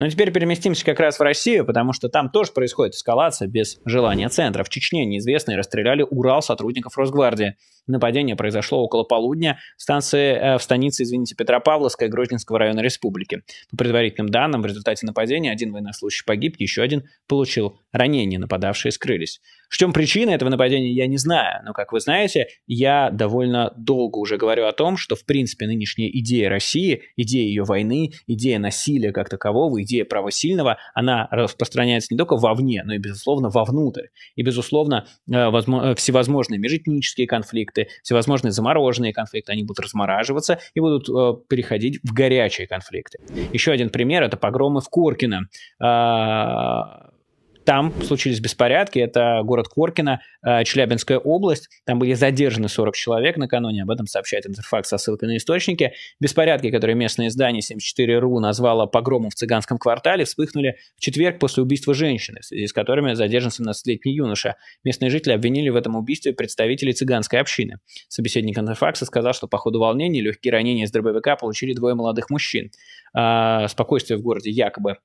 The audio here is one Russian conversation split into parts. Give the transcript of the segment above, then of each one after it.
Но ну, теперь переместимся как раз в Россию, потому что там тоже происходит эскалация без желания центра. В Чечне неизвестные расстреляли Урал сотрудников Росгвардии. Нападение произошло около полудня в, станции, э, в станице, извините, Петропавловска и Грозненского района республики. По предварительным данным, в результате нападения один военнослужащий погиб, еще один получил ранение, нападавшие скрылись. В чем причина этого нападения, я не знаю, но, как вы знаете, я довольно долго уже говорю о том, что, в принципе, нынешняя идея России, идея ее войны, идея насилия как такового, идея права сильного, она распространяется не только вовне, но и, безусловно, вовнутрь. И, безусловно, э, э, всевозможные межэтнические конфликты, всевозможные замороженные конфликты, они будут размораживаться и будут э, переходить в горячие конфликты. Еще один пример – это погромы в Коркино а, там случились беспорядки, это город Коркина, э, Челябинская область. Там были задержаны 40 человек накануне, об этом сообщает Интерфакс со ссылкой на источники. Беспорядки, которые местное издание 74.ru назвало погромом в цыганском квартале, вспыхнули в четверг после убийства женщины, в связи с которыми задержан 17-летний юноша. Местные жители обвинили в этом убийстве представителей цыганской общины. Собеседник Интерфакса сказал, что по ходу волнений легкие ранения из дробовика получили двое молодых мужчин. А, спокойствие в городе якобы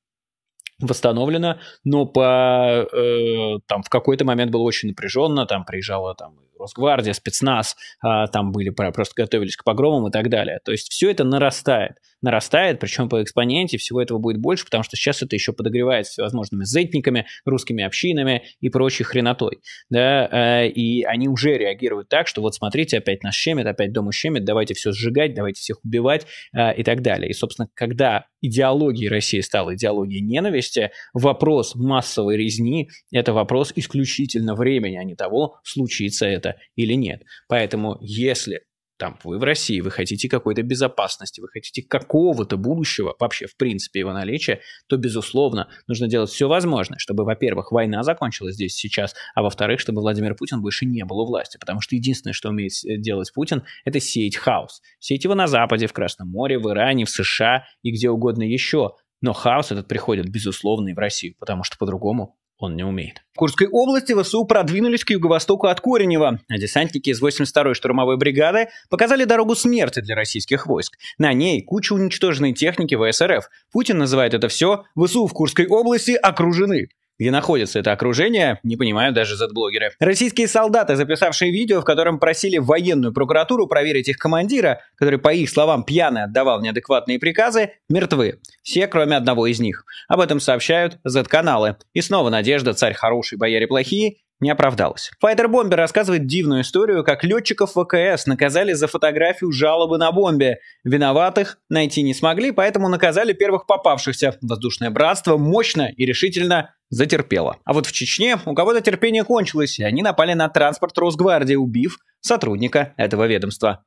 восстановлено, но по э, там в какой-то момент было очень напряженно, там приезжала там Росгвардия, спецназ, э, там были просто готовились к погромам и так далее. То есть все это нарастает нарастает, причем по экспоненте всего этого будет больше, потому что сейчас это еще подогревает всевозможными зетниками, русскими общинами и прочей хренотой. Да? Э, и они уже реагируют так, что вот смотрите, опять нас щемит, опять дома щемит, давайте все сжигать, давайте всех убивать э, и так далее. И, собственно, когда идеологией России стала идеология ненависти, вопрос массовой резни – это вопрос исключительно времени, а не того, случится это или нет. Поэтому если там, вы в России, вы хотите какой-то безопасности, вы хотите какого-то будущего, вообще, в принципе, его наличия, то, безусловно, нужно делать все возможное, чтобы, во-первых, война закончилась здесь сейчас, а во-вторых, чтобы Владимир Путин больше не был у власти, потому что единственное, что умеет э, делать Путин, это сеять хаос. Сеять его на Западе, в Красном море, в Иране, в США и где угодно еще. Но хаос этот приходит, безусловно, и в Россию, потому что по-другому он не умеет. В Курской области ВСУ продвинулись к юго-востоку от Коренева, а десантники из 82-й штурмовой бригады показали дорогу смерти для российских войск. На ней куча уничтоженной техники ВСРФ. Путин называет это все «ВСУ в Курской области окружены» где находится это окружение, не понимаю даже z зетблогеры. Российские солдаты, записавшие видео, в котором просили военную прокуратуру проверить их командира, который, по их словам, пьяный отдавал неадекватные приказы, мертвы. Все, кроме одного из них. Об этом сообщают Z-каналы. И снова надежда «Царь хороший, бояре плохие» не оправдалось. Fighter Bomber рассказывает дивную историю, как летчиков ВКС наказали за фотографию жалобы на бомбе. Виноватых найти не смогли, поэтому наказали первых попавшихся. Воздушное братство мощно и решительно затерпело. А вот в Чечне у кого-то терпение кончилось, и они напали на транспорт Росгвардии, убив сотрудника этого ведомства.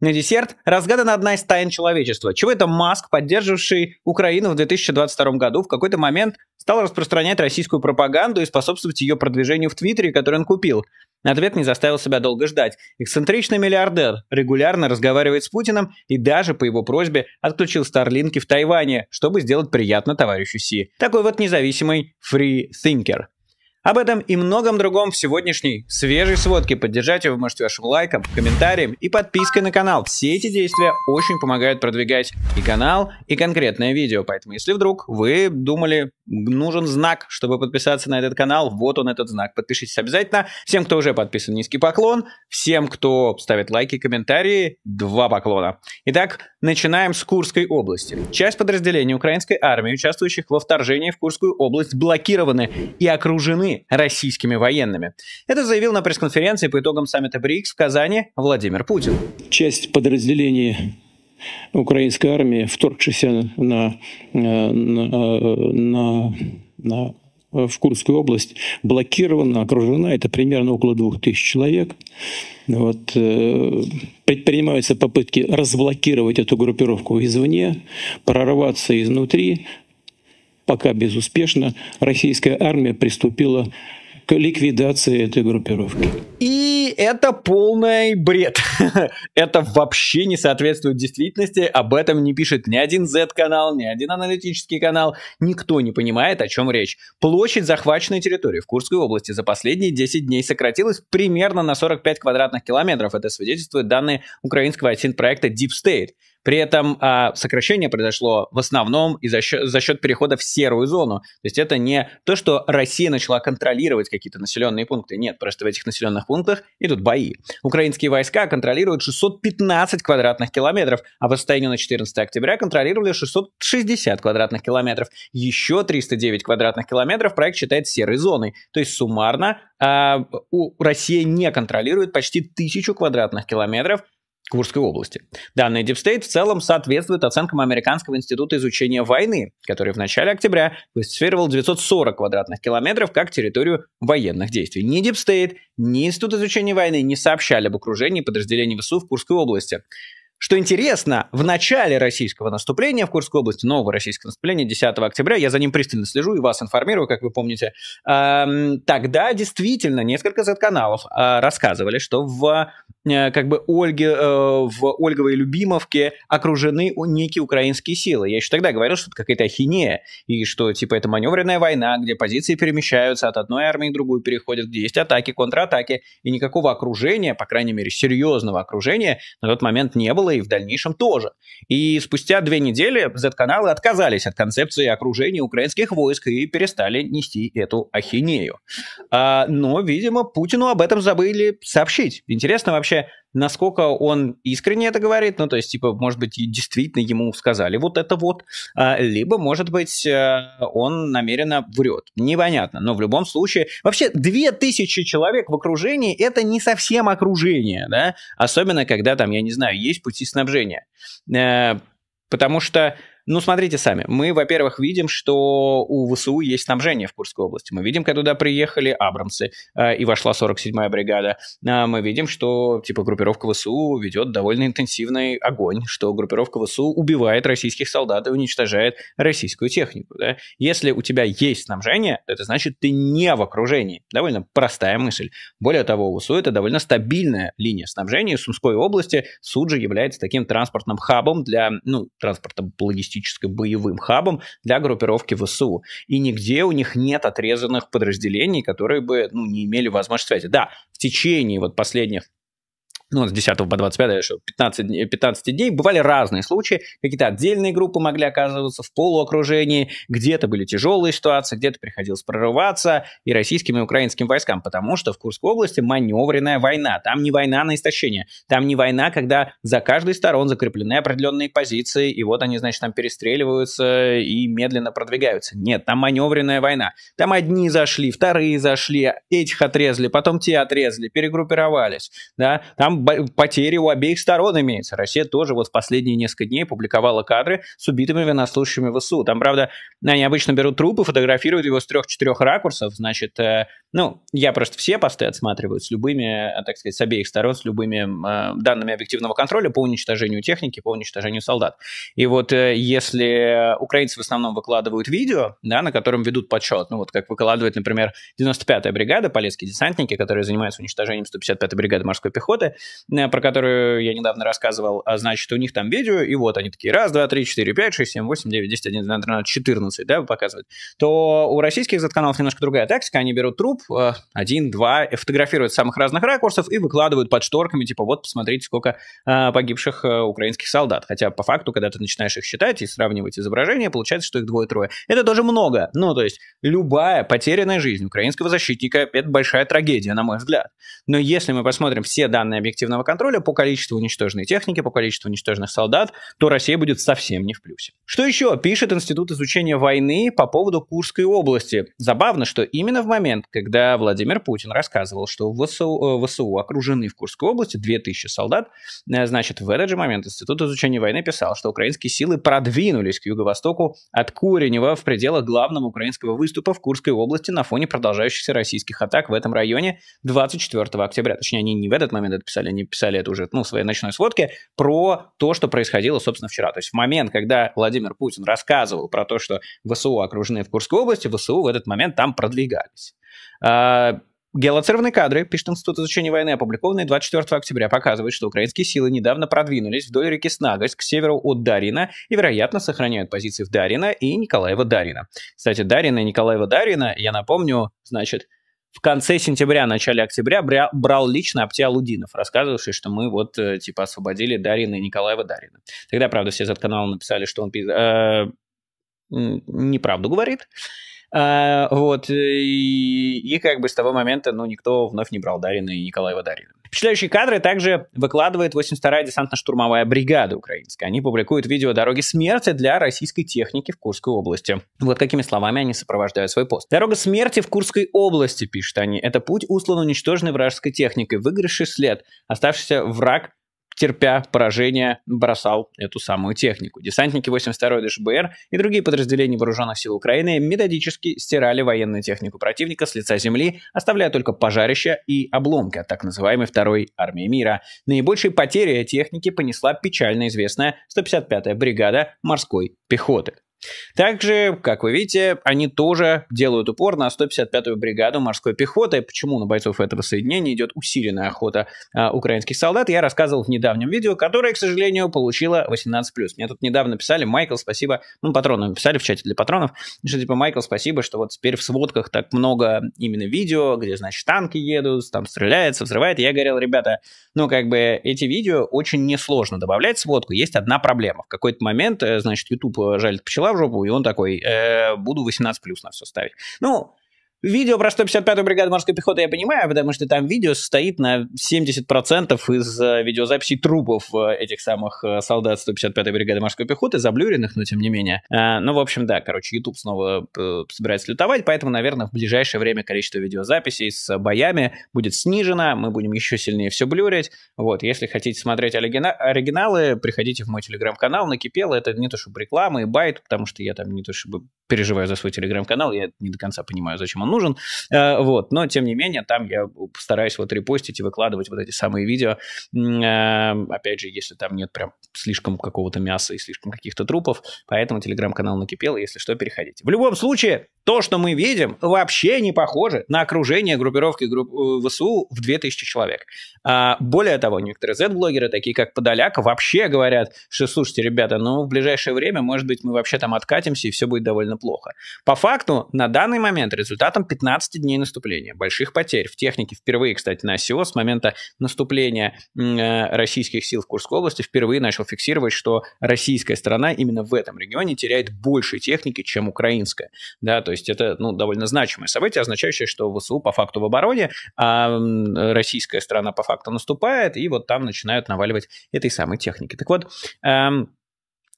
На десерт разгадана одна из тайн человечества, чего это Маск, поддерживший Украину в 2022 году, в какой-то момент стал распространять российскую пропаганду и способствовать ее продвижению в Твиттере, который он купил. Ответ не заставил себя долго ждать. Эксцентричный миллиардер регулярно разговаривает с Путиным и даже по его просьбе отключил старлинки в Тайване, чтобы сделать приятно товарищу Си. Такой вот независимый фри thinker. Об этом и многом другом в сегодняшней свежей сводке. Поддержать ее вы можете вашим лайком, комментарием и подпиской на канал. Все эти действия очень помогают продвигать и канал, и конкретное видео. Поэтому, если вдруг вы думали, нужен знак, чтобы подписаться на этот канал, вот он этот знак. Подпишитесь обязательно. Всем, кто уже подписан, низкий поклон. Всем, кто ставит лайки и комментарии, два поклона. Итак, начинаем с Курской области. Часть подразделений украинской армии, участвующих во вторжении в Курскую область, блокированы и окружены российскими военными. Это заявил на пресс-конференции по итогам саммита БРИКС в Казани Владимир Путин. Часть подразделений украинской армии, вторгшейся на, э, на, на, на в Курскую область блокирована, окружена. Это примерно около двух тысяч человек. Вот. Э, предпринимаются попытки разблокировать эту группировку извне, прорваться изнутри, пока безуспешно, российская армия приступила к ликвидации этой группировки. И это полный бред. это вообще не соответствует действительности. Об этом не пишет ни один Z-канал, ни один аналитический канал. Никто не понимает, о чем речь. Площадь захваченной территории в Курской области за последние 10 дней сократилась примерно на 45 квадратных километров. Это свидетельствуют данные украинского IT-проекта Deep State. При этом а, сокращение произошло в основном и за счет, за счет перехода в серую зону. То есть это не то, что Россия начала контролировать какие-то населенные пункты. Нет, просто в этих населенных пунктах идут бои. Украинские войска контролируют 615 квадратных километров, а по состоянию на 14 октября контролировали 660 квадратных километров. Еще 309 квадратных километров проект считает серой зоной. То есть суммарно а, у, Россия не контролирует почти тысячу квадратных километров Курской области. Данные Deep State в целом соответствуют оценкам Американского института изучения войны, который в начале октября классифицировал 940 квадратных километров как территорию военных действий. Ни Deep State, ни Институт изучения войны не сообщали об окружении подразделений ВСУ в Курской области. Что интересно, в начале российского наступления в Курской области, нового российского наступления 10 октября, я за ним пристально слежу и вас информирую, как вы помните, эм, тогда действительно несколько Z-каналов э, рассказывали, что в э, как бы Ольге, э, в Ольговой Любимовке окружены некие украинские силы. Я еще тогда говорил, что это какая-то ахинея, и что типа это маневренная война, где позиции перемещаются от одной армии к другой, переходят, где есть атаки, контратаки, и никакого окружения, по крайней мере серьезного окружения на тот момент не было, было и в дальнейшем тоже. И спустя две недели Z-каналы отказались от концепции окружения украинских войск и перестали нести эту ахинею. А, но, видимо, Путину об этом забыли сообщить. Интересно вообще, насколько он искренне это говорит, ну, то есть, типа, может быть, действительно ему сказали вот это вот, а, либо, может быть, э, он намеренно врет. Непонятно, но в любом случае... Вообще, 2000 человек в окружении — это не совсем окружение, да? Особенно, когда там, я не знаю, есть пути снабжения. Э, потому что ну, смотрите сами. Мы, во-первых, видим, что у ВСУ есть снабжение в Курской области. Мы видим, когда туда приехали абрамсы э, и вошла 47-я бригада. Э, мы видим, что, типа, группировка ВСУ ведет довольно интенсивный огонь, что группировка ВСУ убивает российских солдат и уничтожает российскую технику. Да? Если у тебя есть снабжение, это значит, ты не в окружении. Довольно простая мысль. Более того, ВСУ это довольно стабильная линия снабжения. В Сумской области Суджи является таким транспортным хабом для, ну, транспорта логистики логистическо-боевым хабом для группировки ВСУ. И нигде у них нет отрезанных подразделений, которые бы ну, не имели возможности связи. Да, в течение вот последних ну, с 10 по 25, я решил, 15 дней, 15 дней. Бывали разные случаи. Какие-то отдельные группы могли оказываться в полуокружении, где-то были тяжелые ситуации, где-то приходилось прорываться и российским, и украинским войскам, потому что в Курской области маневренная война. Там не война на истощение, там не война, когда за каждой сторон закреплены определенные позиции, и вот они, значит, там перестреливаются и медленно продвигаются. Нет, там маневренная война. Там одни зашли, вторые зашли, этих отрезали, потом те отрезали, перегруппировались, да, там потери у обеих сторон имеются. Россия тоже вот в последние несколько дней публиковала кадры с убитыми военнослужащими ВСУ. Там, правда, они обычно берут трупы, фотографируют его с трех-четырех ракурсов. Значит, э, ну, я просто все посты отсматриваю с любыми, э, так сказать, с обеих сторон, с любыми э, данными объективного контроля по уничтожению техники, по уничтожению солдат. И вот э, если украинцы в основном выкладывают видео, да, на котором ведут подсчет, ну вот как выкладывает, например, 95-я бригада, полесские десантники, которые занимаются уничтожением 155-й бригады морской пехоты, Э, про которую я недавно рассказывал, а значит, у них там видео, и вот они такие, раз, два, три, четыре, пять, шесть, семь, восемь, девять, десять, один, двенадцать, тринадцать, четырнадцать, да, показывают, то у российских Z-каналов немножко другая тактика, они берут труп, э, один, два, э, фотографируют самых разных ракурсов и выкладывают под шторками, типа, вот, посмотрите, сколько погибших украинских солдат. Хотя, по факту, когда ты начинаешь их считать и сравнивать изображения, получается, что их двое-трое. Это тоже много. Ну, то есть, любая потерянная жизнь украинского защитника – это большая трагедия, на мой взгляд. Но если мы посмотрим все данные объективно эффективного контроля по количеству уничтоженной техники, по количеству уничтоженных солдат, то Россия будет совсем не в плюсе. Что еще пишет Институт изучения войны по поводу Курской области? Забавно, что именно в момент, когда Владимир Путин рассказывал, что в ВСУ, э, ВСУ окружены в Курской области 2000 солдат, э, значит, в этот же момент Институт изучения войны писал, что украинские силы продвинулись к юго-востоку от Куренева в пределах главного украинского выступа в Курской области на фоне продолжающихся российских атак в этом районе 24 октября. Точнее, они не в этот момент это писали, писали, они писали это уже ну, в своей ночной сводке, про то, что происходило, собственно, вчера. То есть в момент, когда Владимир Путин рассказывал про то, что ВСУ окружены в Курской области, ВСУ в этот момент там продвигались. А, геолоцированные кадры, пишет Институт изучения войны, опубликованные 24 октября, показывают, что украинские силы недавно продвинулись вдоль реки Снагость к северу от Дарина и, вероятно, сохраняют позиции в Дарина и Николаева-Дарина. Кстати, Дарина и Николаева-Дарина, я напомню, значит, в конце сентября, начале октября брал лично Аптиалудинов, рассказывавший, что мы вот, э, типа, освободили Дарина и Николаева Дарина. Тогда, правда, все этот канал написали, что он э, неправду говорит. А, вот, э, и, и как бы с того момента, ну, никто вновь не брал Дарина и Николаева Дарина. Впечатляющие кадры также выкладывает 82-я десантно-штурмовая бригада украинская. Они публикуют видео «Дороги смерти» для российской техники в Курской области. Вот какими словами они сопровождают свой пост. «Дорога смерти в Курской области», пишут они. «Это путь, условно уничтоженной вражеской техникой, выигравший след, оставшийся враг терпя поражение, бросал эту самую технику. Десантники 82-й ДШБР и другие подразделения вооруженных сил Украины методически стирали военную технику противника с лица земли, оставляя только пожарища и обломки от так называемой Второй армии мира. Наибольшие потери техники понесла печально известная 155-я бригада морской пехоты. Также, как вы видите, они тоже делают упор на 155-ю бригаду морской пехоты. Почему на бойцов этого соединения идет усиленная охота а, украинских солдат, я рассказывал в недавнем видео, которое, к сожалению, получило 18+. Мне тут недавно писали, Майкл, спасибо, ну, патроны писали в чате для патронов, что типа, Майкл, спасибо, что вот теперь в сводках так много именно видео, где, значит, танки едут, там стреляется, взрывает. я говорил, ребята, ну, как бы эти видео очень несложно добавлять в сводку. Есть одна проблема. В какой-то момент, э, значит, YouTube жалит пчела, в жопу, и он такой, э, буду 18 плюс на все ставить. Ну, Видео про 155-ю бригаду морской пехоты я понимаю, потому что там видео состоит на 70% из э, видеозаписей трупов э, этих самых э, солдат 155-й бригады морской пехоты, заблюренных, но тем не менее. Ну, в общем, да, короче, YouTube снова собирается лютовать, поэтому, наверное, в ближайшее время количество видеозаписей с боями будет снижено, мы будем еще сильнее все блюрить. Вот, если хотите смотреть оригиналы, приходите в мой телеграм-канал, накипело, это не то чтобы реклама и байт, потому что я там не то чтобы переживаю за свой телеграм-канал, я не до конца понимаю, зачем он нужен, э, вот, но тем не менее там я стараюсь вот репостить и выкладывать вот эти самые видео, э, опять же, если там нет прям слишком какого-то мяса и слишком каких-то трупов, поэтому телеграм-канал накипел, если что, переходите. В любом случае, то, что мы видим, вообще не похоже на окружение группировки групп э, ВСУ в 2000 человек. А, более того, некоторые Z-блогеры, такие как Подоляк, вообще говорят, что, слушайте, ребята, ну, в ближайшее время, может быть, мы вообще там откатимся, и все будет довольно плохо. По факту, на данный момент результатом результатом 15 дней наступления, больших потерь в технике. Впервые, кстати, на СИО с момента наступления э, российских сил в Курской области впервые начал фиксировать, что российская сторона именно в этом регионе теряет больше техники, чем украинская. Да, то есть это ну, довольно значимое событие, означающее, что ВСУ по факту в обороне, а российская сторона по факту наступает, и вот там начинают наваливать этой самой техники. Так вот, эм,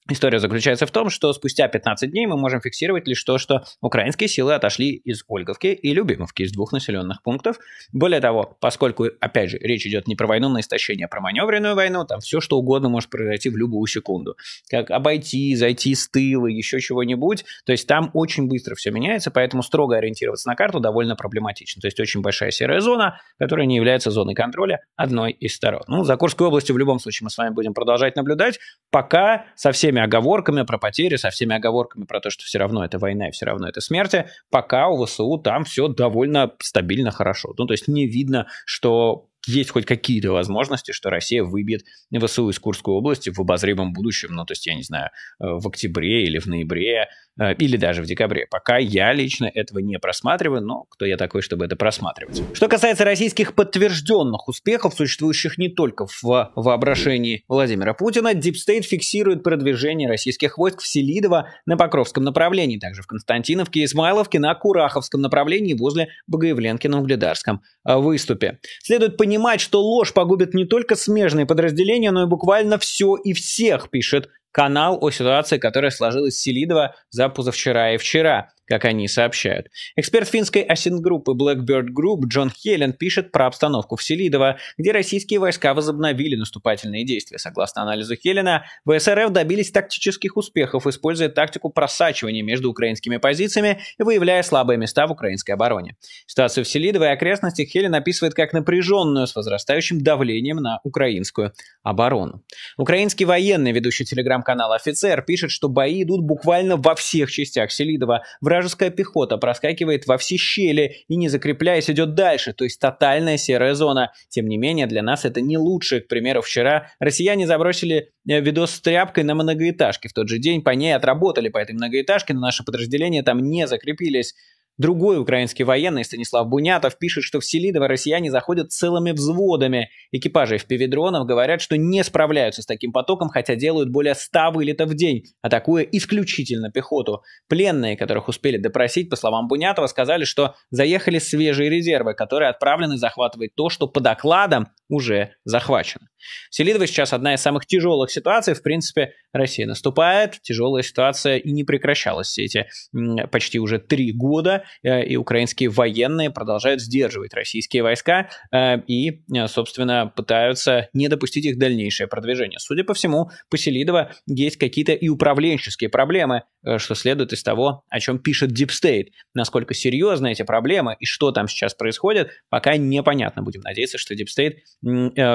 История заключается в том, что спустя 15 дней мы можем фиксировать лишь то, что украинские силы отошли из Ольговки и Любимовки, из двух населенных пунктов. Более того, поскольку, опять же, речь идет не про войну на истощение, а про маневренную войну, там все что угодно может произойти в любую секунду. Как обойти, зайти с тыла, еще чего-нибудь. То есть там очень быстро все меняется, поэтому строго ориентироваться на карту довольно проблематично. То есть очень большая серая зона, которая не является зоной контроля одной из сторон. Ну, за Курской областью в любом случае мы с вами будем продолжать наблюдать, пока со всеми оговорками про потери, со всеми оговорками про то, что все равно это война и все равно это смерти, пока у ВСУ там все довольно стабильно хорошо. Ну, то есть не видно, что есть хоть какие-то возможности, что Россия выбьет ВСУ из Курской области в обозримом будущем, ну, то есть, я не знаю, э, в октябре или в ноябре, э, или даже в декабре. Пока я лично этого не просматриваю, но кто я такой, чтобы это просматривать. Что касается российских подтвержденных успехов, существующих не только в воображении Владимира Путина, Дипстейт фиксирует продвижение российских войск в Селидово на Покровском направлении, также в Константиновке и Смайловке на Кураховском направлении возле Богоявленки на Угледарском э, выступе. Следует понимать, понимать, что ложь погубит не только смежные подразделения, но и буквально все и всех, пишет канал о ситуации, которая сложилась в Селидово за позавчера и вчера как они сообщают. Эксперт финской осингруппы Blackbird Group Джон Хелен пишет про обстановку в Селидово, где российские войска возобновили наступательные действия. Согласно анализу Хелена, ВСРФ добились тактических успехов, используя тактику просачивания между украинскими позициями и выявляя слабые места в украинской обороне. Ситуацию в Селидово и окрестностях Хелен описывает как напряженную с возрастающим давлением на украинскую оборону. Украинский военный, ведущий телеграм-канал «Офицер», пишет, что бои идут буквально во всех частях Селидова. Вражеские вражеская пехота проскакивает во все щели и, не закрепляясь, идет дальше, то есть тотальная серая зона. Тем не менее, для нас это не лучше. К примеру, вчера россияне забросили э, видос с тряпкой на многоэтажке. В тот же день по ней отработали по этой многоэтажке, но наши подразделения там не закрепились. Другой украинский военный Станислав Бунятов пишет, что в Селидово россияне заходят целыми взводами. Экипажи в дронов говорят, что не справляются с таким потоком, хотя делают более 100 вылетов в день, атакуя исключительно пехоту. Пленные, которых успели допросить, по словам Бунятова, сказали, что заехали свежие резервы, которые отправлены захватывать то, что по докладам уже захвачено. Селидово сейчас одна из самых тяжелых ситуаций. В принципе, Россия наступает, тяжелая ситуация и не прекращалась все эти почти уже три года. Э, и украинские военные продолжают сдерживать российские войска э, и, э, собственно, пытаются не допустить их дальнейшее продвижение. Судя по всему, по Селидово есть какие-то и управленческие проблемы, что следует из того, о чем пишет Deep State. Насколько серьезны эти проблемы и что там сейчас происходит, пока непонятно. Будем надеяться, что Deep State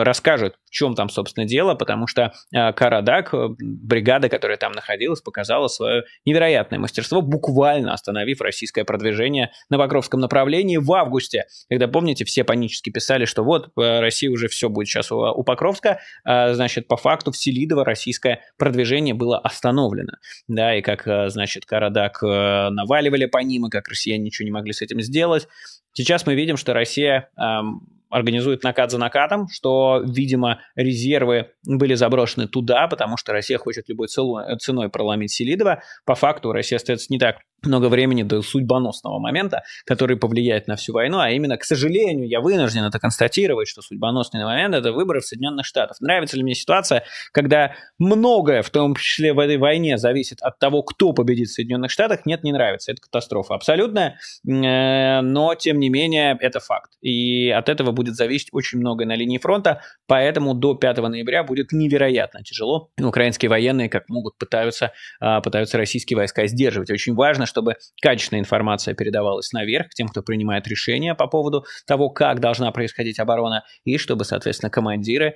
расскажет, в чем там, собственно, дело, потому что Карадак, бригада, которая там находилась, показала свое невероятное мастерство, буквально остановив российское продвижение напряжения на Покровском направлении в августе, когда, помните, все панически писали, что вот э, Россия уже все будет сейчас у, у Покровска, а, значит, по факту Вселидово российское продвижение было остановлено, да, и как, э, значит, Карадак наваливали по ним, и как россияне ничего не могли с этим сделать. Сейчас мы видим, что Россия эм, организует накат за накатом, что, видимо, резервы были заброшены туда, потому что Россия хочет любой ценой проломить Селидова. По факту Россия остается не так много времени до судьбоносного момента, который повлияет на всю войну, а именно, к сожалению, я вынужден это констатировать, что судьбоносный момент – это выборы в Соединенных Штатах. Нравится ли мне ситуация, когда многое, в том числе в этой войне, зависит от того, кто победит в Соединенных Штатах? Нет, не нравится. Это катастрофа абсолютная, э, но, тем не менее, это факт. И от этого будет зависеть очень многое на линии фронта, поэтому до 5 ноября будет невероятно тяжело. Украинские военные как могут пытаются, э, пытаются российские войска сдерживать. Очень важно, Важно, чтобы качественная информация передавалась наверх, тем, кто принимает решения по поводу того, как должна происходить оборона, и чтобы, соответственно, командиры,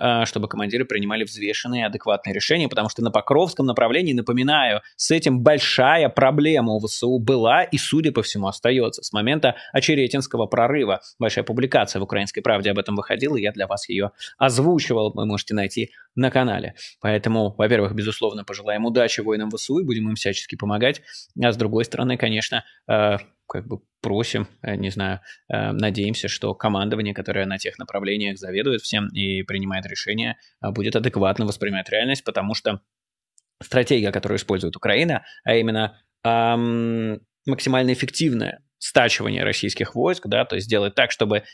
а, чтобы командиры принимали взвешенные, адекватные решения, потому что на Покровском направлении, напоминаю, с этим большая проблема у ВСУ была и, судя по всему, остается с момента Очеретинского прорыва. Большая публикация в «Украинской правде» об этом выходила, и я для вас ее озвучивал, вы можете найти на канале. Поэтому, во-первых, безусловно, пожелаем удачи воинам ВСУ и будем им всячески помогать. А с другой стороны, конечно, э, как бы просим, э, не знаю, э, надеемся, что командование, которое на тех направлениях заведует всем и принимает решения, будет адекватно воспринимать реальность, потому что стратегия, которую использует Украина, а именно эм, максимально эффективная стачивание российских войск, да, то есть сделать так, чтобы э,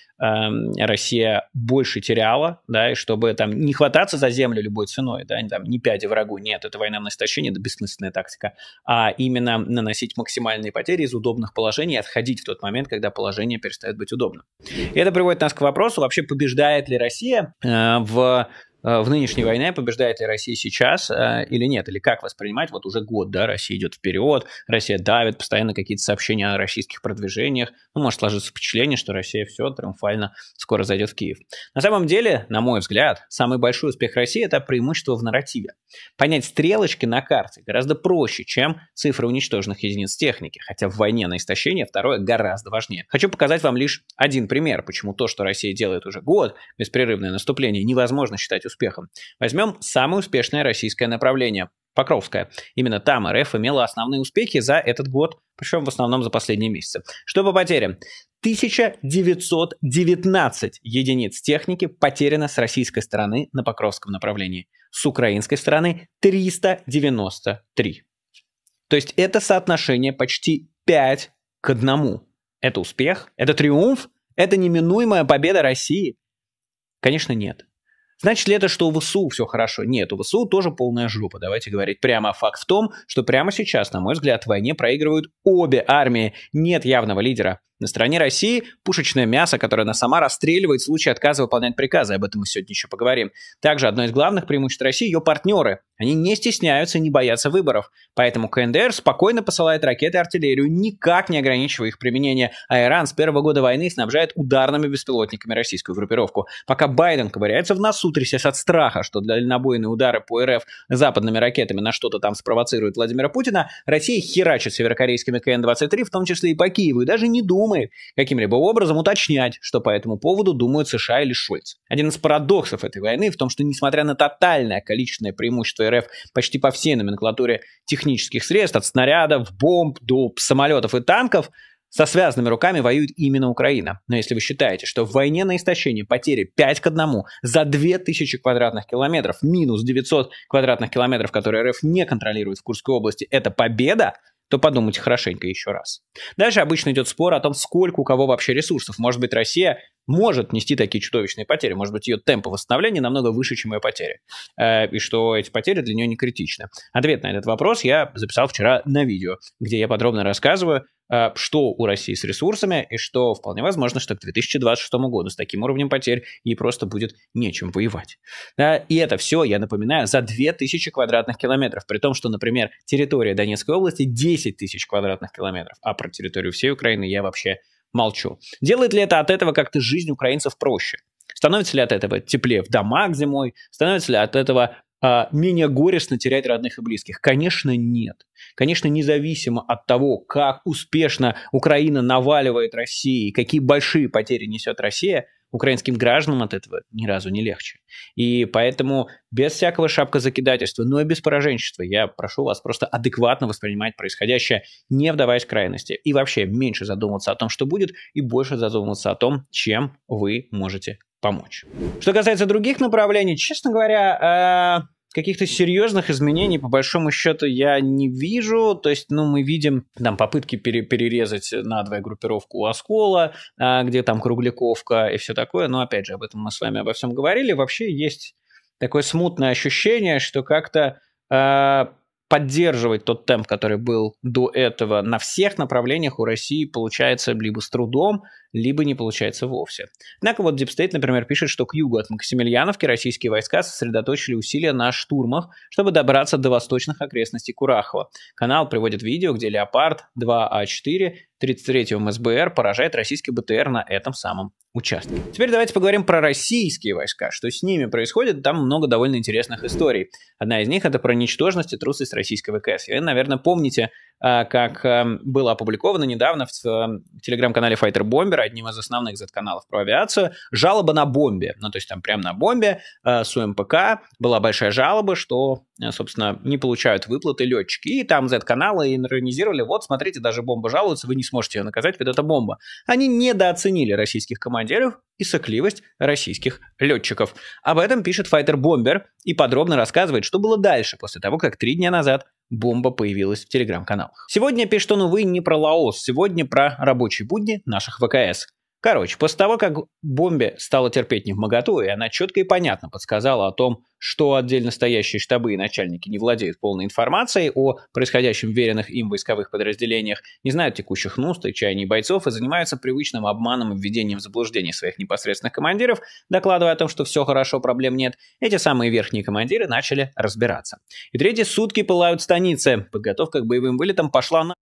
Россия больше теряла, да, и чтобы там не хвататься за землю любой ценой, да, там не пяди врагу, нет, это война на истощение, это бессмысленная тактика, а именно наносить максимальные потери из удобных положений и отходить в тот момент, когда положение перестает быть удобным. И это приводит нас к вопросу, вообще побеждает ли Россия э, в Э, в нынешней войне, побеждает ли Россия сейчас э, или нет, или как воспринимать, вот уже год, да, Россия идет вперед, Россия давит, постоянно какие-то сообщения о российских продвижениях, ну, может сложиться впечатление, что Россия все, триумфально скоро зайдет в Киев. На самом деле, на мой взгляд, самый большой успех России – это преимущество в нарративе. Понять стрелочки на карте гораздо проще, чем цифры уничтоженных единиц техники, хотя в войне на истощение второе гораздо важнее. Хочу показать вам лишь один пример, почему то, что Россия делает уже год, беспрерывное наступление, невозможно считать успехом. Возьмем самое успешное российское направление – Покровское. Именно там РФ имела основные успехи за этот год, причем в основном за последние месяцы. Что по потерям? 1919 единиц техники потеряно с российской стороны на Покровском направлении. С украинской стороны 393. То есть это соотношение почти 5 к 1. Это успех? Это триумф? Это неминуемая победа России? Конечно, нет. Значит ли это, что у ВСУ все хорошо? Нет, у ВСУ тоже полная жопа, давайте говорить прямо. Факт в том, что прямо сейчас, на мой взгляд, в войне проигрывают обе армии. Нет явного лидера. На стороне России пушечное мясо, которое она сама расстреливает в случае отказа выполнять приказы. Об этом мы сегодня еще поговорим. Также одно из главных преимуществ России – ее партнеры. Они не стесняются и не боятся выборов. Поэтому КНДР спокойно посылает ракеты и артиллерию, никак не ограничивая их применение. А Иран с первого года войны снабжает ударными беспилотниками российскую группировку. Пока Байден ковыряется в носу, трясясь от страха, что дальнобойные удары по РФ западными ракетами на что-то там спровоцирует Владимира Путина, Россия херачит северокорейскими КН-23, в том числе и по Киеву, и даже не думает думает, каким-либо образом уточнять, что по этому поводу думают США или Шольц. Один из парадоксов этой войны в том, что несмотря на тотальное количественное преимущество РФ почти по всей номенклатуре технических средств, от снарядов, бомб до самолетов и танков, со связанными руками воюет именно Украина. Но если вы считаете, что в войне на истощение потери 5 к 1 за 2000 квадратных километров минус 900 квадратных километров, которые РФ не контролирует в Курской области, это победа, то подумайте хорошенько еще раз. Дальше обычно идет спор о том, сколько у кого вообще ресурсов. Может быть, Россия может нести такие чудовищные потери. Может быть, ее темпы восстановления намного выше, чем ее потери. Э, и что эти потери для нее не критичны. Ответ на этот вопрос я записал вчера на видео, где я подробно рассказываю, э, что у России с ресурсами, и что вполне возможно, что к 2026 году с таким уровнем потерь ей просто будет нечем воевать. Да, и это все, я напоминаю, за 2000 квадратных километров, при том, что, например, территория Донецкой области 10 тысяч квадратных километров, а про территорию всей Украины я вообще Молчу. Делает ли это от этого как-то жизнь украинцев проще? Становится ли от этого теплее в домах зимой? Становится ли от этого а, менее горестно терять родных и близких? Конечно, нет. Конечно, независимо от того, как успешно Украина наваливает России и какие большие потери несет Россия – украинским гражданам от этого ни разу не легче. И поэтому без всякого шапка закидательства, но и без пораженчества я прошу вас просто адекватно воспринимать происходящее, не вдаваясь в крайности. И вообще меньше задумываться о том, что будет, и больше задумываться о том, чем вы можете помочь. Что касается других направлений, честно говоря, э, каких-то серьезных изменений, по большому счету, я не вижу. То есть, ну, мы видим там попытки пере перерезать на двое группировку у Оскола, а, где там кругляковка и все такое. Но, опять же, об этом мы с вами обо всем говорили. Вообще есть такое смутное ощущение, что как-то э, поддерживать тот темп, который был до этого на всех направлениях у России получается либо с трудом, либо не получается вовсе. Однако вот Дипстейт, например, пишет, что к югу от Максимилиановки российские войска сосредоточили усилия на штурмах, чтобы добраться до восточных окрестностей Курахова. Канал приводит видео, где «Леопард» 2А4 33-го СБР поражает российский БТР на этом самом участке. Теперь давайте поговорим про российские войска. Что с ними происходит? Там много довольно интересных историй. Одна из них это про ничтожность и трусость российского ВКС. И вы, наверное, помните а, как эм, было опубликовано недавно в эм, телеграм-канале Fighter Bomber, одним из основных Z-каналов про авиацию, жалоба на бомбе. Ну, то есть там прямо на бомбе э, с УМПК была большая жалоба, что, э, собственно, не получают выплаты летчики. И там Z-каналы иронизировали, вот, смотрите, даже бомба жалуется, вы не сможете ее наказать, ведь это бомба. Они недооценили российских командиров и сыкливость российских летчиков. Об этом пишет Fighter Bomber и подробно рассказывает, что было дальше после того, как три дня назад бомба появилась в телеграм-каналах. Сегодня я пишу, что, ну, вы не про Лаос, сегодня про рабочие будни наших ВКС. Короче, после того, как Бомбе стала терпеть не в моготу, и она четко и понятно подсказала о том, что отдельно стоящие штабы и начальники не владеют полной информацией о происходящем в веренных им войсковых подразделениях, не знают текущих нуст и чаяний бойцов и занимаются привычным обманом и введением в заблуждение своих непосредственных командиров, докладывая о том, что все хорошо, проблем нет, эти самые верхние командиры начали разбираться. И третьи сутки пылают станицы. Подготовка к боевым вылетам пошла на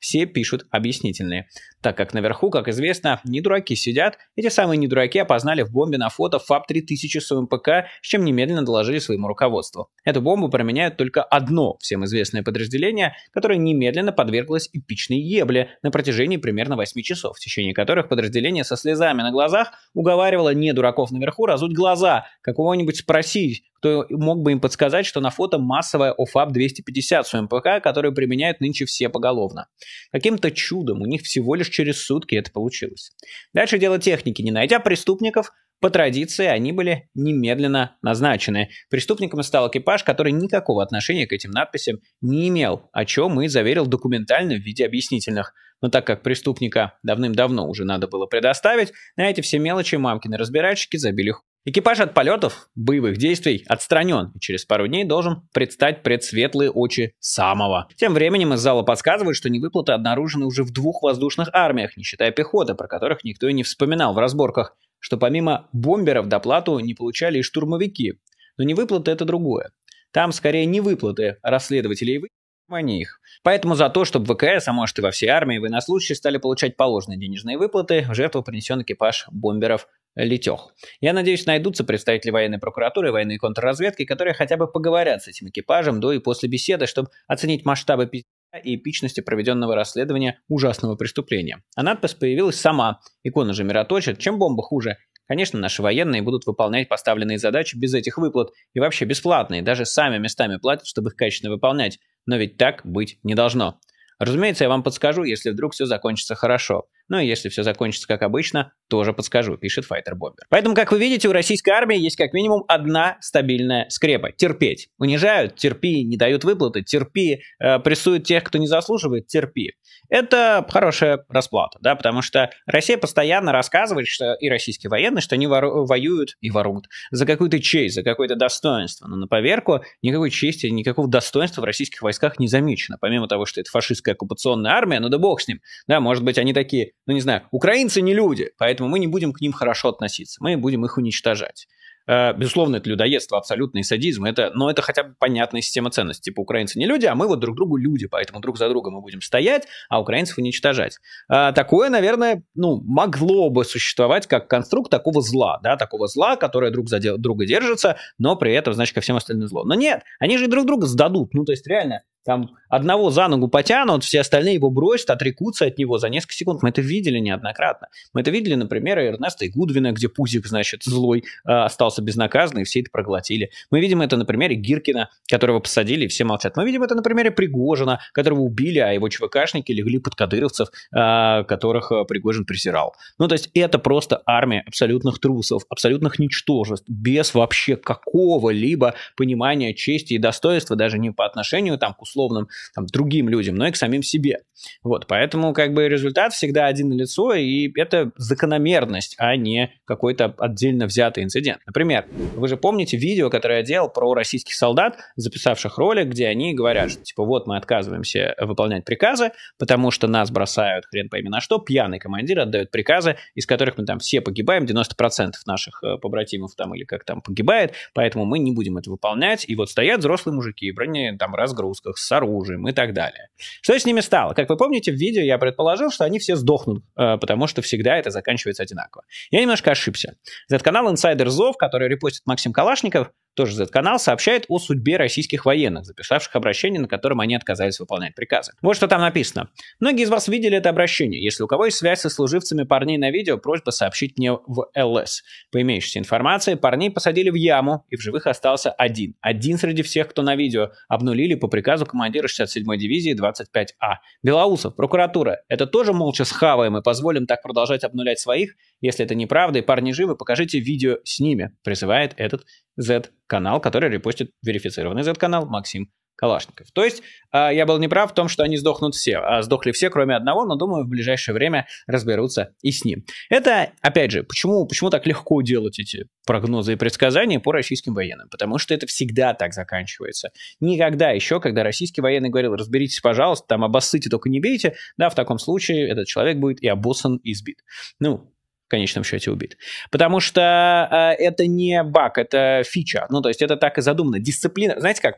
все пишут объяснительные. Так как наверху, как известно, не дураки сидят, эти самые не дураки опознали в бомбе на фото ФАП-3000 с МПК, с чем немедленно доложили своему руководству. Эту бомбу применяют только одно всем известное подразделение, которое немедленно подверглось эпичной ебле на протяжении примерно 8 часов, в течение которых подразделение со слезами на глазах уговаривало не дураков наверху разуть глаза, какого-нибудь спросить, кто мог бы им подсказать, что на фото массовая ОФАП 250 с УМПК, которую применяют нынче все поголовно. Каким-то чудом у них всего лишь через сутки это получилось. Дальше дело техники. Не найдя преступников, по традиции они были немедленно назначены. Преступником стал экипаж, который никакого отношения к этим надписям не имел, о чем и заверил документально в виде объяснительных. Но так как преступника давным-давно уже надо было предоставить, на эти все мелочи мамкины разбиральщики забили Экипаж от полетов, боевых действий отстранен и через пару дней должен предстать предсветлые очи самого. Тем временем из зала подсказывают, что невыплаты обнаружены уже в двух воздушных армиях, не считая пехоты, про которых никто и не вспоминал в разборках, что помимо бомберов доплату не получали и штурмовики. Но невыплаты это другое. Там скорее невыплаты выплаты а расследователей и они их. Поэтому за то, чтобы ВКС, а может и во всей армии, военнослужащие стали получать положенные денежные выплаты, в жертву принесен экипаж бомберов летех. Я надеюсь, найдутся представители военной прокуратуры и военной контрразведки, которые хотя бы поговорят с этим экипажем до и после беседы, чтобы оценить масштабы пи*** и эпичности проведенного расследования ужасного преступления. А надпись появилась сама. Икона же мироточит. Чем бомба хуже? Конечно, наши военные будут выполнять поставленные задачи без этих выплат и вообще бесплатные, даже сами местами платят, чтобы их качественно выполнять. Но ведь так быть не должно. Разумеется, я вам подскажу, если вдруг все закончится хорошо. Ну и если все закончится как обычно, тоже подскажу, пишет Fighter Bomber. Поэтому, как вы видите, у российской армии есть как минимум одна стабильная скрепа. Терпеть. Унижают, терпи, не дают выплаты, терпи, э, прессуют тех, кто не заслуживает, терпи. Это хорошая расплата, да, потому что Россия постоянно рассказывает, что и российские военные, что они вору, воюют и воруют за какую-то честь, за какое-то достоинство. Но на поверку никакой чести, никакого достоинства в российских войсках не замечено. Помимо того, что это фашистская оккупационная армия, ну да бог с ним. Да, может быть, они такие, ну не знаю, украинцы не люди, поэтому мы не будем к ним хорошо относиться, мы будем их уничтожать. Э, безусловно, это людоедство, абсолютный садизм, это, но это хотя бы понятная система ценностей. Типа, украинцы не люди, а мы вот друг другу люди, поэтому друг за другом мы будем стоять, а украинцев уничтожать. А, такое, наверное, ну, могло бы существовать как конструкт такого зла, да, такого зла, которое друг за друга держится, но при этом, значит, ко всем остальным зло. Но нет, они же друг друга сдадут. Ну, то есть, реально, там одного за ногу потянут, все остальные его бросят, отрекутся от него за несколько секунд. Мы это видели неоднократно. Мы это видели, например, Эрнеста и Гудвина, где Пузик, значит, злой, э, остался безнаказанный, и все это проглотили. Мы видим это на примере Гиркина, которого посадили, и все молчат. Мы видим это на примере Пригожина, которого убили, а его ЧВКшники легли под кадыровцев, э, которых а, Пригожин презирал. Ну, то есть это просто армия абсолютных трусов, абсолютных ничтожеств, без вообще какого-либо понимания чести и достоинства, даже не по отношению там к условным там, другим людям, но и к самим себе. Вот, поэтому как бы результат всегда один лицо, и это закономерность, а не какой-то отдельно взятый инцидент. Например, вы же помните видео, которое я делал про российских солдат, записавших ролик, где они говорят, что типа вот мы отказываемся выполнять приказы, потому что нас бросают хрен пойми на что, пьяный командир отдает приказы, из которых мы там все погибаем, 90% наших э, побратимов там или как там погибает, поэтому мы не будем это выполнять, и вот стоят взрослые мужики, брони там разгрузках, с оружием и так далее. Что с ними стало? Как вы помните, в видео я предположил, что они все сдохнут, э, потому что всегда это заканчивается одинаково. Я немножко ошибся. Этот канал Insider Zov, который репостит Максим Калашников, тоже Z-канал, сообщает о судьбе российских военных, записавших обращение, на котором они отказались выполнять приказы. Вот что там написано. Многие из вас видели это обращение. Если у кого есть связь со служивцами парней на видео, просьба сообщить мне в ЛС. По имеющейся информации, парней посадили в яму, и в живых остался один. Один среди всех, кто на видео. Обнулили по приказу командира 67-й дивизии 25А. Белоусов, прокуратура, это тоже молча схаваем и позволим так продолжать обнулять своих? Если это неправда и парни живы, покажите видео с ними, призывает этот Z канал, который репостит верифицированный Z-канал Максим Калашников. То есть а, я был неправ в том, что они сдохнут все. А сдохли все, кроме одного, но думаю, в ближайшее время разберутся и с ним. Это, опять же, почему, почему так легко делать эти прогнозы и предсказания по российским военным? Потому что это всегда так заканчивается. Никогда еще, когда российский военный говорил, разберитесь, пожалуйста, там обоссыте, только не бейте, да, в таком случае этот человек будет и обоссан, и сбит. Ну, в конечном счете убит. Потому что э, это не баг, это фича. Ну, то есть это так и задумано. Дисциплина, знаете как,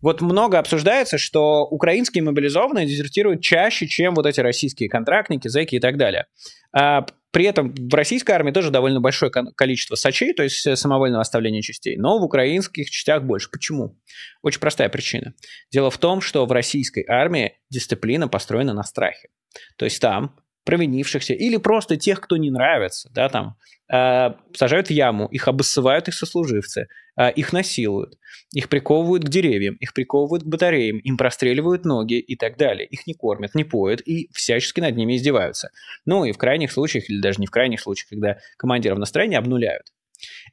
вот много обсуждается, что украинские мобилизованные дезертируют чаще, чем вот эти российские контрактники, зэки и так далее. А, при этом в российской армии тоже довольно большое количество сочей, то есть э, самовольного оставления частей, но в украинских частях больше. Почему? Очень простая причина. Дело в том, что в российской армии дисциплина построена на страхе. То есть там провинившихся или просто тех, кто не нравится, да, там, э, сажают в яму, их обоссывают их сослуживцы, э, их насилуют, их приковывают к деревьям, их приковывают к батареям, им простреливают ноги и так далее, их не кормят, не поют и всячески над ними издеваются. Ну и в крайних случаях, или даже не в крайних случаях, когда командиров настроение обнуляют.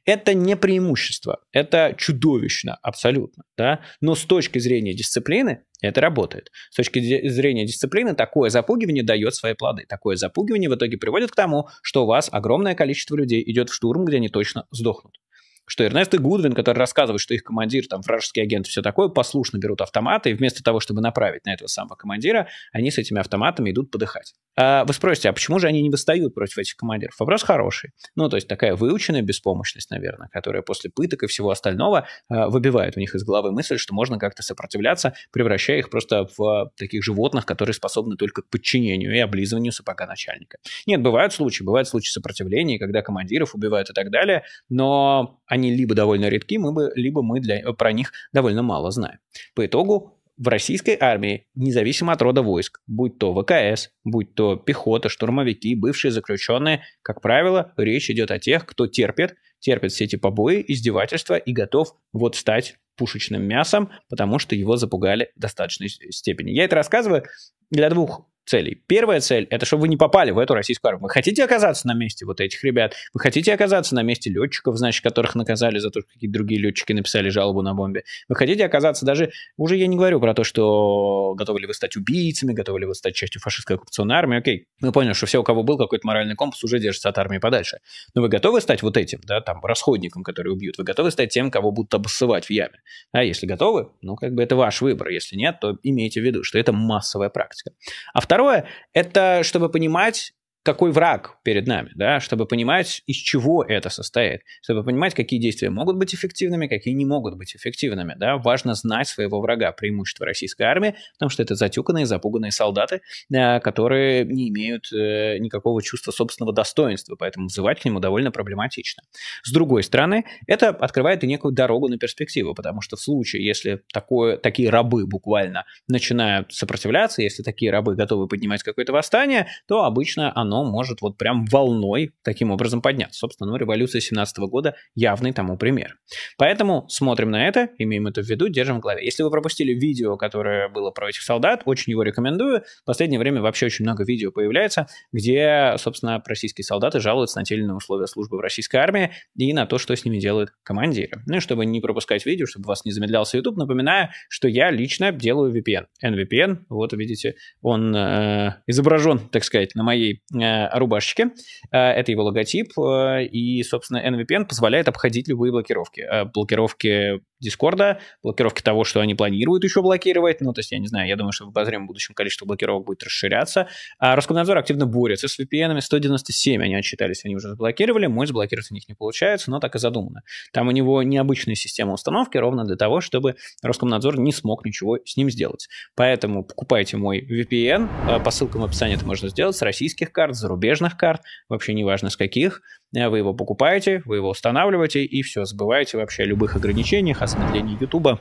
Это не преимущество, это чудовищно абсолютно, да? но с точки зрения дисциплины это работает. С точки зрения дисциплины такое запугивание дает свои плоды. Такое запугивание в итоге приводит к тому, что у вас огромное количество людей идет в штурм, где они точно сдохнут что Эрнест и Гудвин, который рассказывает, что их командир, там, вражеские агенты, все такое, послушно берут автоматы, и вместо того, чтобы направить на этого самого командира, они с этими автоматами идут подыхать. А вы спросите, а почему же они не восстают против этих командиров? Вопрос хороший. Ну, то есть такая выученная беспомощность, наверное, которая после пыток и всего остального а, выбивает у них из головы мысль, что можно как-то сопротивляться, превращая их просто в а, таких животных, которые способны только к подчинению и облизыванию сапога начальника. Нет, бывают случаи, бывают случаи сопротивления, когда командиров убивают и так далее, но они либо довольно редки, мы бы, либо мы для, про них довольно мало знаем. По итогу в российской армии, независимо от рода войск, будь то ВКС, будь то пехота, штурмовики, бывшие заключенные, как правило, речь идет о тех, кто терпит, терпит все эти побои, издевательства и готов вот стать пушечным мясом, потому что его запугали в достаточной степени. Я это рассказываю для двух целей. Первая цель – это чтобы вы не попали в эту российскую армию. Вы хотите оказаться на месте вот этих ребят? Вы хотите оказаться на месте летчиков, значит, которых наказали за то, что какие-то другие летчики написали жалобу на бомбе? Вы хотите оказаться даже... Уже я не говорю про то, что готовы ли вы стать убийцами, готовы ли вы стать частью фашистской оккупационной армии. Окей, мы поняли, что все, у кого был какой-то моральный компас, уже держится от армии подальше. Но вы готовы стать вот этим, да, там, расходником, который убьют? Вы готовы стать тем, кого будут обоссывать в яме? А если готовы, ну, как бы это ваш выбор. Если нет, то имейте в виду, что это массовая практика. А Второе, это чтобы понимать, какой враг перед нами, да, чтобы понимать, из чего это состоит, чтобы понимать, какие действия могут быть эффективными, какие не могут быть эффективными, да, важно знать своего врага, преимущество российской армии, потому что это затюканные, запуганные солдаты, да, э, которые не имеют э, никакого чувства собственного достоинства, поэтому взывать к нему довольно проблематично. С другой стороны, это открывает и некую дорогу на перспективу, потому что в случае, если такое, такие рабы буквально начинают сопротивляться, если такие рабы готовы поднимать какое-то восстание, то обычно оно оно может вот прям волной таким образом подняться. Собственно, ну, революция 17 года явный тому пример. Поэтому смотрим на это, имеем это в виду, держим в голове. Если вы пропустили видео, которое было про этих солдат, очень его рекомендую. В последнее время вообще очень много видео появляется, где, собственно, российские солдаты жалуются на те или иные условия службы в российской армии и на то, что с ними делают командиры. Ну и чтобы не пропускать видео, чтобы вас не замедлялся YouTube, напоминаю, что я лично делаю VPN. NVPN, вот видите, он э, изображен, так сказать, на моей э, Э, рубашечке. Э, это его логотип. Э, и, собственно, NVPN позволяет обходить любые блокировки. Блокировки Дискорда, блокировки того, что они планируют еще блокировать. Ну, то есть, я не знаю, я думаю, что в обозримом будущем количество блокировок будет расширяться. А Роскомнадзор активно борется с VPN. -ами. 197 они отчитались, они уже заблокировали. Мой заблокировать у них не получается, но так и задумано. Там у него необычная система установки, ровно для того, чтобы Роскомнадзор не смог ничего с ним сделать. Поэтому покупайте мой VPN. По ссылкам в описании это можно сделать с российских карт, карт, зарубежных карт, вообще неважно с каких. Э, вы его покупаете, вы его устанавливаете и все, забываете вообще о любых ограничениях, о смотрении Ютуба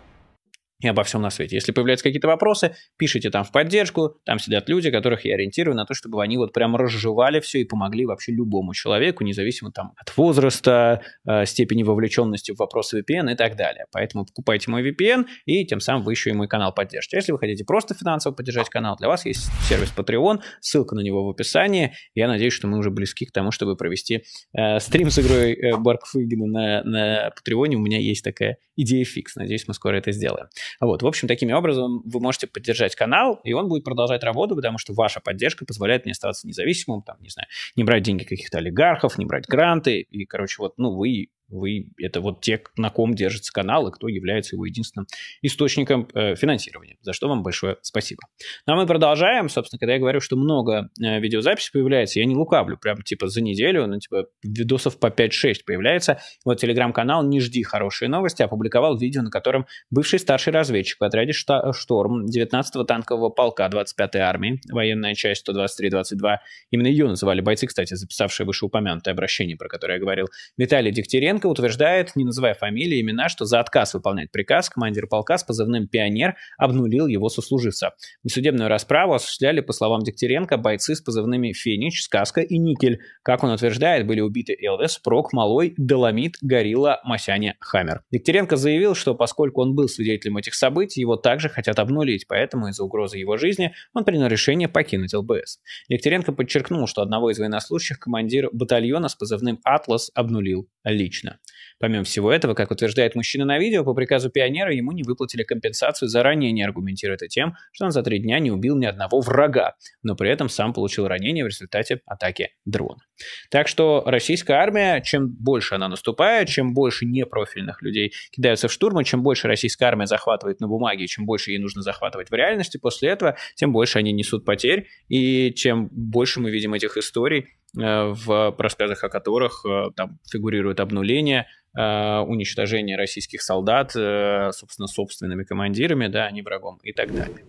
и обо всем на свете. Если появляются какие-то вопросы, пишите там в поддержку, там сидят люди, которых я ориентирую на то, чтобы они вот прям разжевали все и помогли вообще любому человеку, независимо там от возраста, э, степени вовлеченности в вопросы VPN и так далее. Поэтому покупайте мой VPN, и тем самым вы еще и мой канал поддержите. Если вы хотите просто финансово поддержать канал, для вас есть сервис Patreon, ссылка на него в описании. Я надеюсь, что мы уже близки к тому, чтобы провести э, стрим с игрой э, Барк Фыгина на, на Патреоне. У меня есть такая идея фикс. Надеюсь, мы скоро это сделаем. Вот, в общем, таким образом вы можете поддержать канал, и он будет продолжать работу, потому что ваша поддержка позволяет мне оставаться независимым, там, не знаю, не брать деньги каких-то олигархов, не брать гранты, и, короче, вот, ну, вы вы, это вот те, на ком держится канал и кто является его единственным источником э, финансирования, за что вам большое спасибо. Ну а мы продолжаем, собственно, когда я говорю, что много э, видеозаписей появляется, я не лукавлю, прям типа за неделю, ну типа видосов по 5-6 появляется. Вот телеграм-канал «Не жди хорошие новости» опубликовал видео, на котором бывший старший разведчик в отряде Шта- «Шторм» 19-го танкового полка 25-й армии, военная часть 123-22, именно ее называли бойцы, кстати, записавшие вышеупомянутое обращение, про которое я говорил, Виталий Дегтяренко, Лукашенко утверждает, не называя фамилии и имена, что за отказ выполнять приказ командир полка с позывным «Пионер» обнулил его сослуживца. Судебную расправу осуществляли, по словам Дегтяренко, бойцы с позывными «Фенич», «Сказка» и «Никель». Как он утверждает, были убиты Элвес, Прок, Малой, Доломит, Горилла, Масяня, Хаммер. Дегтяренко заявил, что поскольку он был свидетелем этих событий, его также хотят обнулить, поэтому из-за угрозы его жизни он принял решение покинуть ЛБС. Дегтяренко подчеркнул, что одного из военнослужащих командир батальона с позывным «Атлас» обнулил лично мужчина. Помимо всего этого, как утверждает мужчина на видео, по приказу пионера ему не выплатили компенсацию за ранее не аргументируя это тем, что он за три дня не убил ни одного врага, но при этом сам получил ранение в результате атаки дрона. Так что российская армия, чем больше она наступает, чем больше непрофильных людей кидаются в штурмы, чем больше российская армия захватывает на бумаге, чем больше ей нужно захватывать в реальности после этого, тем больше они несут потерь, и чем больше мы видим этих историй, Э, в рассказах о которых э, там фигурирует обнуление, э, уничтожение российских солдат, собственно, собственными командирами, да, а не врагом и так далее.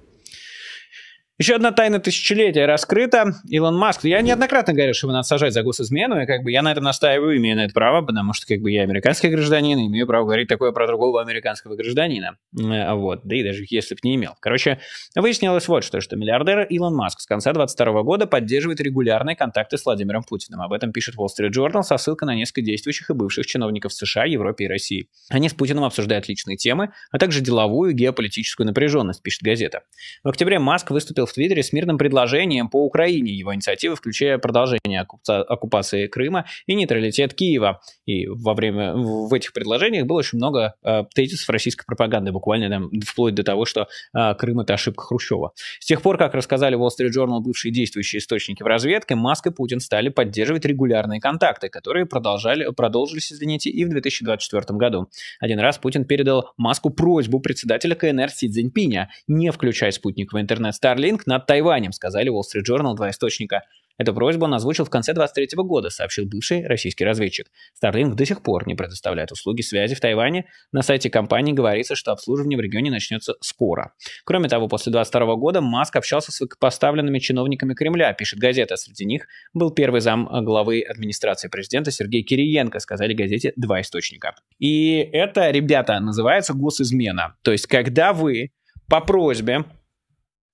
Еще одна тайна тысячелетия раскрыта. Илон Маск. Я неоднократно говорил, что его надо сажать за госизмену. И как бы я на этом настаиваю, имею на это право, потому что как бы я американский гражданин, и имею право говорить такое про другого американского гражданина. Э, вот. Да и даже если бы не имел. Короче, выяснилось вот что, что миллиардер Илон Маск с конца 22 года поддерживает регулярные контакты с Владимиром Путиным. Об этом пишет Wall Street Journal со ссылкой на несколько действующих и бывших чиновников США, Европе и России. Они с Путиным обсуждают личные темы, а также деловую и геополитическую напряженность, пишет газета. В октябре Маск выступил выступил в Твиттере с мирным предложением по Украине, его инициативы, включая продолжение оккупации Крыма и нейтралитет Киева. И во время, в этих предложениях было очень много э, тезисов российской пропаганды, буквально там, вплоть до того, что э, Крым — это ошибка Хрущева. С тех пор, как рассказали Wall Street Journal бывшие действующие источники в разведке, Маск и Путин стали поддерживать регулярные контакты, которые продолжали, продолжились, извините, и в 2024 году. Один раз Путин передал Маску просьбу председателя КНР Си Цзиньпиня не включать в интернет Starlink Starlink над Тайванем, сказали Wall Street Journal два источника. Эту просьбу он озвучил в конце 23 года, сообщил бывший российский разведчик. Starlink до сих пор не предоставляет услуги связи в Тайване. На сайте компании говорится, что обслуживание в регионе начнется скоро. Кроме того, после 22 года Маск общался с поставленными чиновниками Кремля, пишет газета. Среди них был первый зам главы администрации президента Сергей Кириенко, сказали газете «Два источника». И это, ребята, называется госизмена. То есть, когда вы по просьбе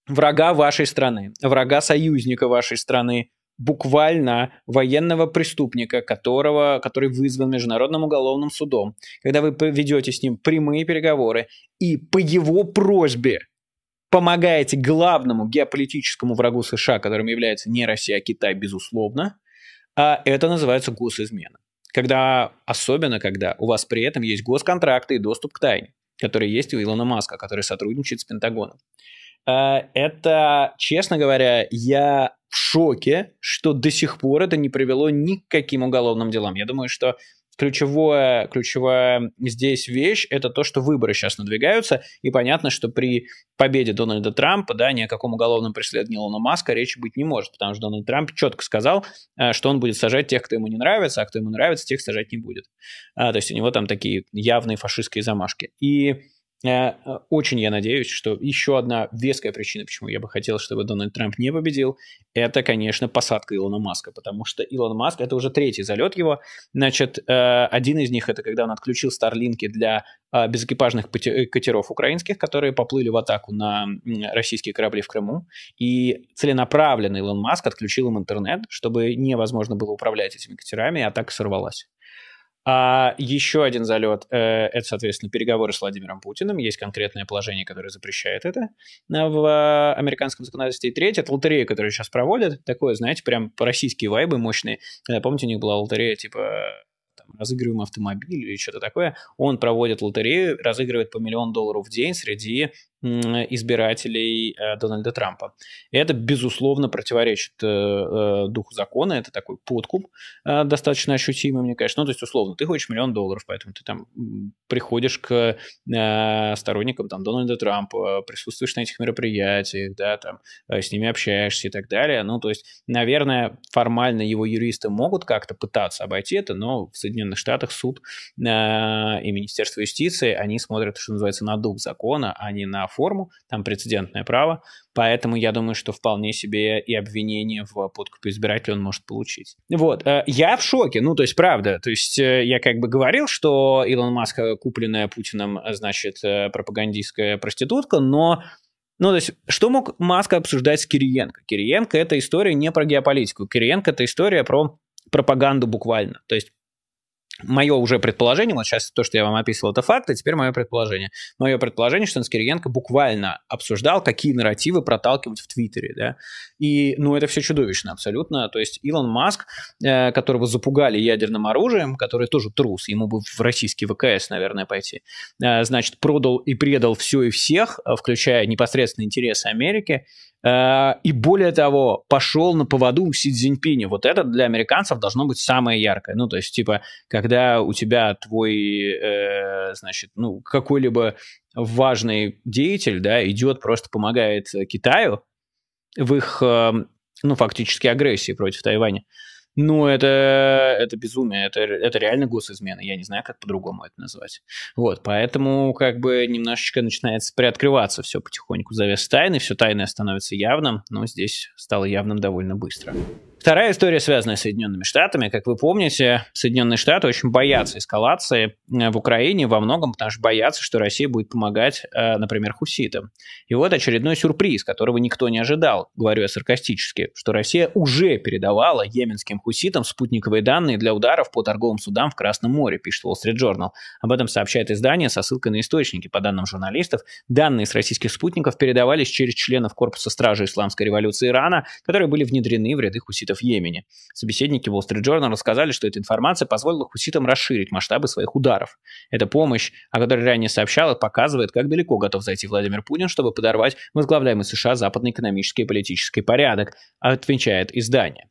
врага вашей страны, врага союзника вашей страны, буквально военного преступника, которого, который вызван Международным уголовным судом, когда вы ведете с ним прямые переговоры и по его просьбе помогаете главному геополитическому врагу США, которым является не Россия, а Китай, безусловно, а это называется госизмена. Когда, особенно когда у вас при этом есть госконтракты и доступ к тайне, которые есть у Илона Маска, который сотрудничает с Пентагоном. А, это, честно говоря, я в шоке, что до сих пор это не привело ни к каким уголовным делам. Я думаю, что ключевое, ключевая здесь вещь – это то, что выборы сейчас надвигаются, и понятно, что при победе Дональда Трампа, да, ни о каком уголовном преследовании Илона Маска речи быть не может, потому что Дональд Трамп четко сказал, э, что он будет сажать тех, кто ему не нравится, а кто ему нравится, тех сажать не будет. А, то есть у него там такие явные фашистские замашки. И Э, очень я надеюсь, что еще одна веская причина, почему я бы хотел, чтобы Дональд Трамп не победил, это, конечно, посадка Илона Маска, потому что Илон Маск, это уже третий залет его, значит, э, один из них это когда он отключил старлинки для э, безэкипажных катеров украинских, которые поплыли в атаку на российские корабли в Крыму, и целенаправленно Илон Маск отключил им интернет, чтобы невозможно было управлять этими катерами, и а атака сорвалась. А еще один залет э, – это, соответственно, переговоры с Владимиром Путиным. Есть конкретное положение, которое запрещает это в американском законодательстве. И третье – это лотерея, которую сейчас проводят. Такое, знаете, прям по российские вайбы мощные. Когда, помните, у них была лотерея типа там, разыгрываем автомобиль или что-то такое, он проводит лотерею, разыгрывает по миллион долларов в день среди избирателей э, Дональда Трампа. И это, безусловно, противоречит э, э, духу закона, это такой подкуп достаточно ощутимый, мне кажется. Ну, то есть, условно, ты хочешь миллион долларов, поэтому ты там приходишь к сторонникам там, Дональда Трампа, присутствуешь на этих мероприятиях, да, там, с ними общаешься и так далее. Ну, то есть, наверное, формально его юристы могут как-то пытаться обойти это, но в Соединенных Штатах суд и Министерство юстиции, они смотрят, что называется, на дух закона, а не на форму, там прецедентное право, поэтому я думаю, что вполне себе и обвинение в подкупе избирателя он может получить. Вот, э, я в шоке, ну, то есть, правда, то есть, э, я как бы говорил, что Илон Маск, э, купленная Путиным, значит, пропагандистская проститутка, но ну, то есть, что мог Маска обсуждать с Кириенко? Кириенко – это история не про геополитику. Кириенко – это история про пропаганду буквально. То есть, мое уже предположение, вот сейчас то, что я вам описывал, это факты теперь мое предположение. Мое предположение, что Наскириенко буквально обсуждал, какие нарративы проталкивать в Твиттере, да, и, ну, это все чудовищно абсолютно, то есть Илон Маск, э, которого запугали ядерным оружием, который тоже трус, ему бы в российский ВКС, наверное, пойти, э, значит, продал и предал все и всех, э, включая непосредственно интересы Америки, Э, и более того, пошел на поводу у Си Цзиньпиня. Вот это для американцев должно быть самое яркое. Ну, то есть, типа, когда у тебя твой, э, значит, ну, какой-либо важный деятель, да, идет, просто помогает э, Китаю в их, э, ну, фактически агрессии против Тайваня. Ну, это, это безумие, это, это реально госизмена, я не знаю, как по-другому это назвать. Вот, поэтому как бы немножечко начинается приоткрываться все потихоньку, завес тайны, все тайное становится явным, но здесь стало явным довольно быстро. Вторая история, связанная с Соединенными Штатами. Как вы помните, Соединенные Штаты очень боятся эскалации э, в Украине во многом, потому что боятся, что Россия будет помогать, э, например, хуситам. И вот очередной сюрприз, которого никто не ожидал, говорю я саркастически, что Россия уже передавала йеменским хуситам спутниковые данные для ударов по торговым судам в Красном море, пишет Wall Street Journal. Об этом сообщает издание со ссылкой на источники. По данным журналистов, данные с российских спутников передавались через членов Корпуса Стражи Исламской революции Ирана, которые были внедрены в ряды хуситов хуситов в Йемене. Собеседники Wall Street Journal рассказали, что эта информация позволила хуситам расширить масштабы своих ударов. Эта помощь, о которой ранее сообщала, показывает, как далеко готов зайти Владимир Путин, чтобы подорвать возглавляемый США западный экономический и политический порядок, отвечает издание.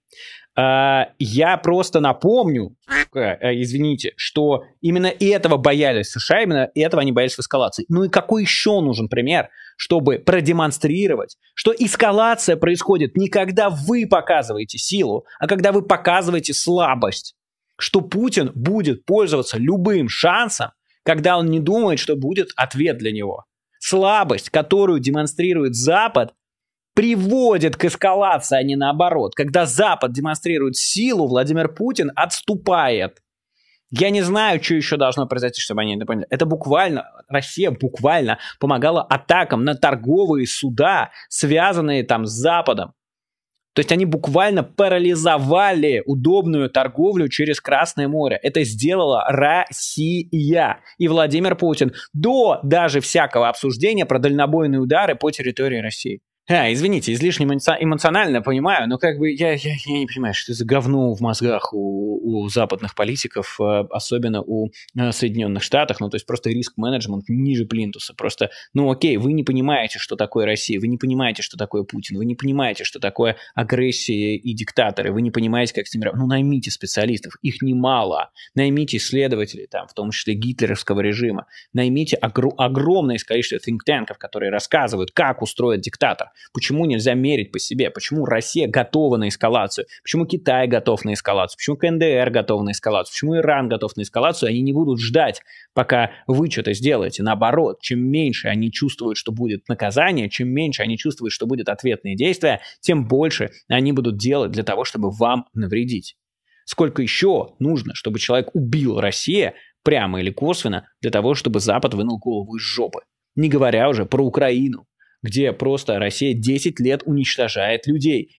А, я просто напомню, э, извините, что именно этого боялись США, именно этого они боялись в эскалации. Ну и какой еще нужен пример, чтобы продемонстрировать, что эскалация происходит не когда вы показываете силу, а когда вы показываете слабость, что Путин будет пользоваться любым шансом, когда он не думает, что будет ответ для него. Слабость, которую демонстрирует Запад, приводит к эскалации, а не наоборот. Когда Запад демонстрирует силу, Владимир Путин отступает. Я не знаю, что еще должно произойти, чтобы они это поняли. Это буквально, Россия буквально помогала атакам на торговые суда, связанные там с Западом. То есть они буквально парализовали удобную торговлю через Красное море. Это сделала Россия и Владимир Путин до даже всякого обсуждения про дальнобойные удары по территории России. А, извините, излишне эмоционально понимаю, но как бы я, я, я не понимаю, что за говно в мозгах у, у западных политиков, э, особенно у э, Соединенных Штатах, ну то есть просто риск-менеджмент ниже плинтуса. Просто, ну окей, вы не понимаете, что такое Россия, вы не понимаете, что такое Путин, вы не понимаете, что такое агрессия и диктаторы, вы не понимаете, как с ними... Ну наймите специалистов, их немало. Наймите исследователей, там, в том числе гитлеровского режима. Наймите огр- огромное количество think-танков, которые рассказывают, как устроен диктатор Почему нельзя мерить по себе? Почему Россия готова на эскалацию? Почему Китай готов на эскалацию? Почему КНДР готов на эскалацию? Почему Иран готов на эскалацию? Они не будут ждать, пока вы что-то сделаете. Наоборот, чем меньше они чувствуют, что будет наказание, чем меньше они чувствуют, что будет ответные действия, тем больше они будут делать для того, чтобы вам навредить. Сколько еще нужно, чтобы человек убил Россию прямо или косвенно для того, чтобы Запад вынул голову из жопы? Не говоря уже про Украину, где просто Россия 10 лет уничтожает людей.